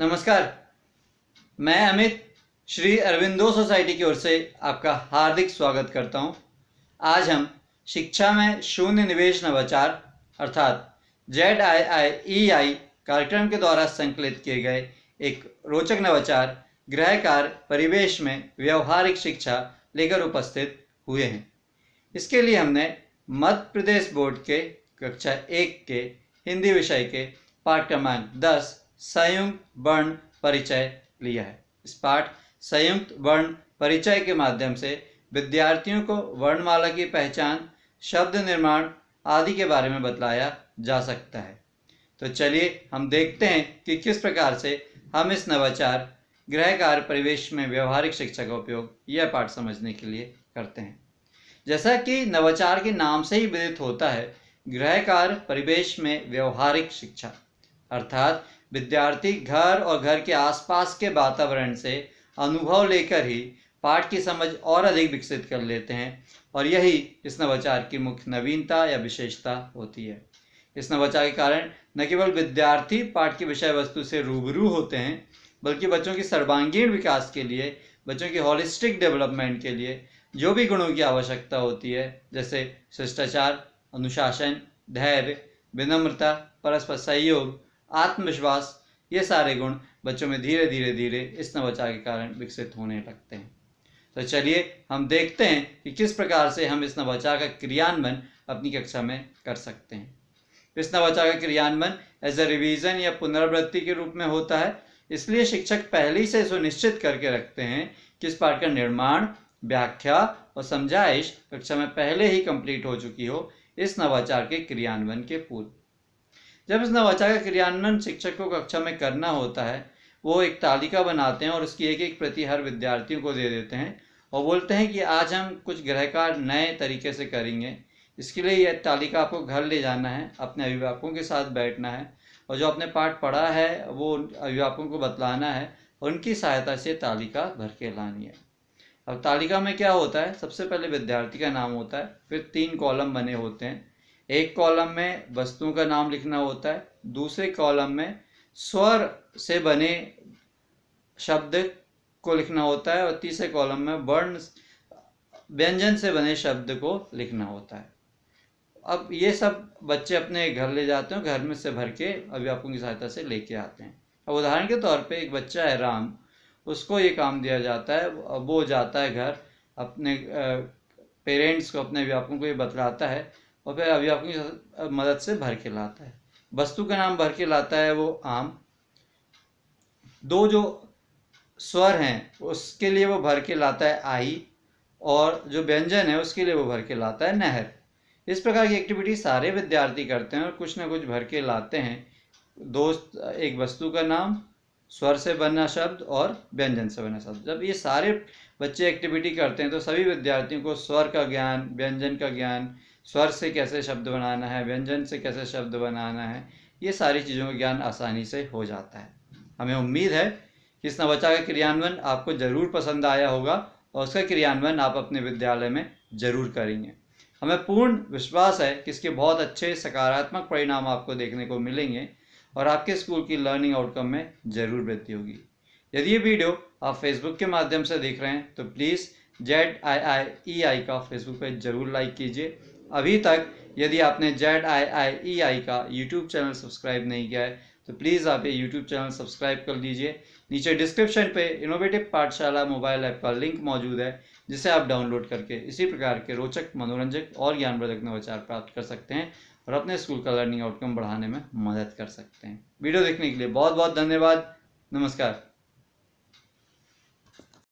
नमस्कार मैं अमित श्री अरविंदो सोसाइटी की ओर से आपका हार्दिक स्वागत करता हूं। आज हम शिक्षा में शून्य निवेश नवाचार अर्थात जेड आई आई ई आई कार्यक्रम के द्वारा संकलित किए गए एक रोचक नवाचार गृहकार परिवेश में व्यवहारिक शिक्षा लेकर उपस्थित हुए हैं इसके लिए हमने मध्य प्रदेश बोर्ड के कक्षा एक के हिंदी विषय के पाठ क्रमांक दस संयुक्त वर्ण परिचय लिया है इस पाठ संयुक्त वर्ण परिचय के माध्यम से विद्यार्थियों को वर्णमाला की पहचान शब्द निर्माण आदि के बारे में बतलाया जा सकता है तो चलिए हम देखते हैं कि किस प्रकार से हम इस नवाचार कार्य परिवेश में व्यवहारिक शिक्षा का उपयोग यह पाठ समझने के लिए करते हैं जैसा कि नवाचार के नाम से ही विदित होता है कार्य परिवेश में व्यवहारिक शिक्षा अर्थात विद्यार्थी घर और घर के आसपास के वातावरण से अनुभव लेकर ही पाठ की समझ और अधिक विकसित कर लेते हैं और यही इस नवाचार की मुख्य नवीनता या विशेषता होती है इस नवाचार के कारण न केवल विद्यार्थी पाठ की विषय वस्तु से रूबरू होते हैं बल्कि बच्चों की सर्वांगीण विकास के लिए बच्चों की हॉलिस्टिक डेवलपमेंट के लिए जो भी गुणों की आवश्यकता होती है जैसे शिष्टाचार अनुशासन धैर्य विनम्रता परस्पर सहयोग आत्मविश्वास ये सारे गुण बच्चों में धीरे धीरे धीरे इस नवाचार के कारण विकसित होने लगते हैं तो चलिए हम देखते हैं कि किस प्रकार से हम इस नवाचार का क्रियान्वयन अपनी कक्षा में कर सकते हैं इस नवाचार का क्रियान्वयन एज ए रिविजन या पुनरावृत्ति के रूप में होता है इसलिए शिक्षक पहले ही से सुनिश्चित करके रखते हैं कि इस पाठ का निर्माण व्याख्या और समझाइश कक्षा में पहले ही कंप्लीट हो चुकी हो इस नवाचार के क्रियान्वयन के पूर्व जब इस नवाचार का क्रियान्वयन शिक्षक को कक्षा में करना होता है वो एक तालिका बनाते हैं और उसकी एक एक प्रति हर विद्यार्थियों को दे देते हैं और बोलते हैं कि आज हम कुछ गृह नए तरीके से करेंगे इसके लिए यह तालिका आपको घर ले जाना है अपने अभिभावकों के साथ बैठना है और जो आपने पाठ पढ़ा है वो अभिभावकों को बतलाना है और उनकी सहायता से तालिका भर के लानी है अब तालिका में क्या होता है सबसे पहले विद्यार्थी का नाम होता है फिर तीन कॉलम बने होते हैं एक कॉलम में वस्तुओं का नाम लिखना होता है दूसरे कॉलम में स्वर से बने शब्द को लिखना होता है और तीसरे कॉलम में वर्ण व्यंजन से बने शब्द को लिखना होता है अब ये सब बच्चे अपने घर ले जाते हैं घर में से भर के अभिभावकों की सहायता से लेके आते हैं अब उदाहरण के तौर पे एक बच्चा है राम उसको ये काम दिया जाता है वो जाता है घर अपने पेरेंट्स को अपने अभिभावकों को ये बतलाता है और फिर अभिभावकों की मदद से भर के लाता है वस्तु का नाम भर के लाता है वो आम दो जो स्वर हैं उसके लिए वो भर के लाता है आई और जो व्यंजन है उसके लिए वो भर के लाता है नहर इस प्रकार की एक्टिविटी सारे विद्यार्थी करते हैं और कुछ ना कुछ भर के लाते हैं दोस्त एक वस्तु का नाम स्वर से बना शब्द और व्यंजन से बना शब्द जब ये सारे बच्चे एक्टिविटी करते हैं तो सभी विद्यार्थियों को स्वर का ज्ञान व्यंजन का ज्ञान स्वर से कैसे शब्द बनाना है व्यंजन से कैसे शब्द बनाना है ये सारी चीज़ों का ज्ञान आसानी से हो जाता है हमें उम्मीद है कि इस नवचा का क्रियान्वयन आपको ज़रूर पसंद आया होगा और उसका क्रियान्वयन आप अपने विद्यालय में ज़रूर करेंगे हमें पूर्ण विश्वास है कि इसके बहुत अच्छे सकारात्मक परिणाम आपको देखने को मिलेंगे और आपके स्कूल की लर्निंग आउटकम में ज़रूर वृद्धि होगी यदि ये वीडियो आप फेसबुक के माध्यम से देख रहे हैं तो प्लीज़ जेड आई आई ई आई का फेसबुक पेज जरूर लाइक कीजिए अभी तक यदि आपने जेड आई आई ई आई का यूट्यूब चैनल सब्सक्राइब नहीं किया है तो प्लीज़ आप ये यूट्यूब चैनल सब्सक्राइब कर लीजिए नीचे डिस्क्रिप्शन पे इनोवेटिव पाठशाला मोबाइल ऐप का लिंक मौजूद है जिसे आप डाउनलोड करके इसी प्रकार के रोचक मनोरंजक और ज्ञानवर्धक नवाचार प्राप्त कर सकते हैं और अपने स्कूल का लर्निंग आउटकम बढ़ाने में मदद कर सकते हैं वीडियो देखने के लिए बहुत बहुत धन्यवाद नमस्कार